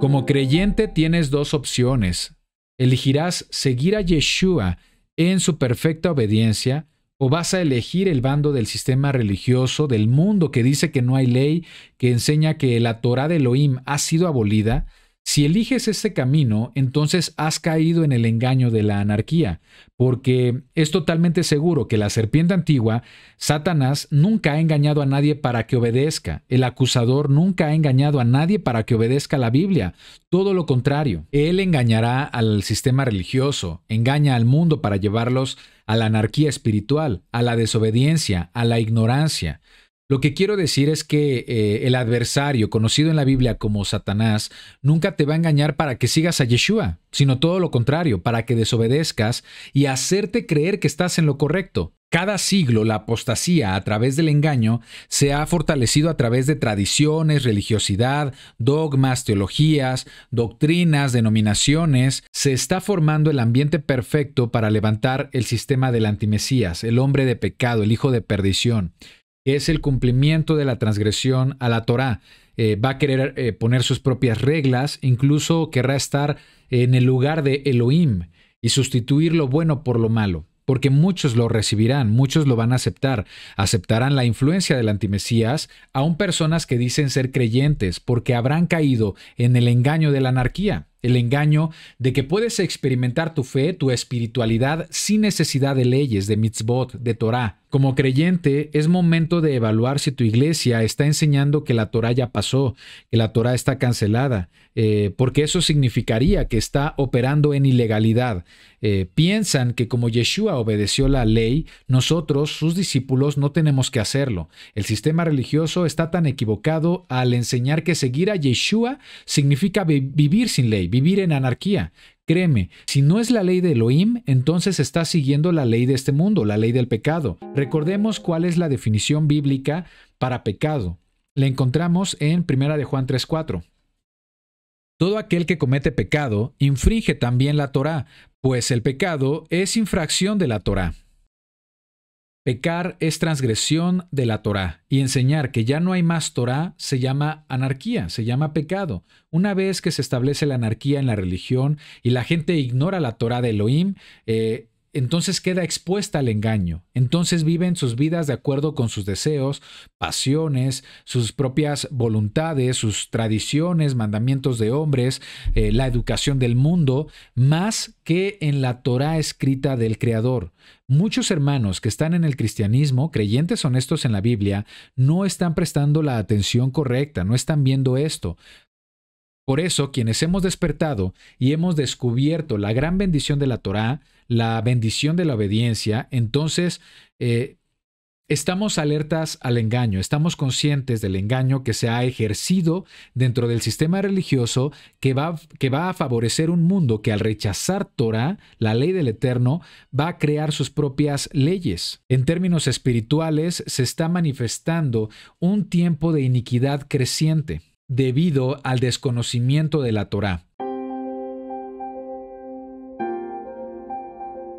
Como creyente tienes dos opciones. Elegirás seguir a Yeshua en su perfecta obediencia o vas a elegir el bando del sistema religioso del mundo que dice que no hay ley, que enseña que la Torah de Elohim ha sido abolida, si eliges este camino, entonces has caído en el engaño de la anarquía, porque es totalmente seguro que la serpiente antigua, Satanás, nunca ha engañado a nadie para que obedezca, el acusador nunca ha engañado a nadie para que obedezca la Biblia, todo lo contrario, él engañará al sistema religioso, engaña al mundo para llevarlos a la anarquía espiritual, a la desobediencia, a la ignorancia. Lo que quiero decir es que eh, el adversario, conocido en la Biblia como Satanás, nunca te va a engañar para que sigas a Yeshua, sino todo lo contrario, para que desobedezcas y hacerte creer que estás en lo correcto. Cada siglo la apostasía a través del engaño se ha fortalecido a través de tradiciones, religiosidad, dogmas, teologías, doctrinas, denominaciones. Se está formando el ambiente perfecto para levantar el sistema del antimesías, el hombre de pecado, el hijo de perdición es el cumplimiento de la transgresión a la Torá. Eh, va a querer eh, poner sus propias reglas, incluso querrá estar en el lugar de Elohim y sustituir lo bueno por lo malo, porque muchos lo recibirán, muchos lo van a aceptar, aceptarán la influencia del antimesías, aún personas que dicen ser creyentes, porque habrán caído en el engaño de la anarquía el engaño de que puedes experimentar tu fe, tu espiritualidad, sin necesidad de leyes, de mitzvot, de Torah. Como creyente, es momento de evaluar si tu iglesia está enseñando que la Torah ya pasó, que la Torah está cancelada, eh, porque eso significaría que está operando en ilegalidad. Eh, piensan que como Yeshua obedeció la ley, nosotros, sus discípulos, no tenemos que hacerlo. El sistema religioso está tan equivocado al enseñar que seguir a Yeshua significa vivir sin ley vivir en anarquía. Créeme, si no es la ley de Elohim, entonces está siguiendo la ley de este mundo, la ley del pecado. Recordemos cuál es la definición bíblica para pecado. La encontramos en 1 de Juan 3:4. Todo aquel que comete pecado infringe también la Torá, pues el pecado es infracción de la Torá. Pecar es transgresión de la Torá y enseñar que ya no hay más Torá se llama anarquía, se llama pecado. Una vez que se establece la anarquía en la religión y la gente ignora la Torá de Elohim, eh, entonces queda expuesta al engaño, entonces viven sus vidas de acuerdo con sus deseos, pasiones, sus propias voluntades, sus tradiciones, mandamientos de hombres, eh, la educación del mundo, más que en la Torah escrita del Creador. Muchos hermanos que están en el cristianismo, creyentes honestos en la Biblia, no están prestando la atención correcta, no están viendo esto. Por eso, quienes hemos despertado y hemos descubierto la gran bendición de la Torah, la bendición de la obediencia, entonces eh, estamos alertas al engaño, estamos conscientes del engaño que se ha ejercido dentro del sistema religioso que va, que va a favorecer un mundo que al rechazar Torah, la ley del Eterno, va a crear sus propias leyes. En términos espirituales, se está manifestando un tiempo de iniquidad creciente debido al desconocimiento de la Torah.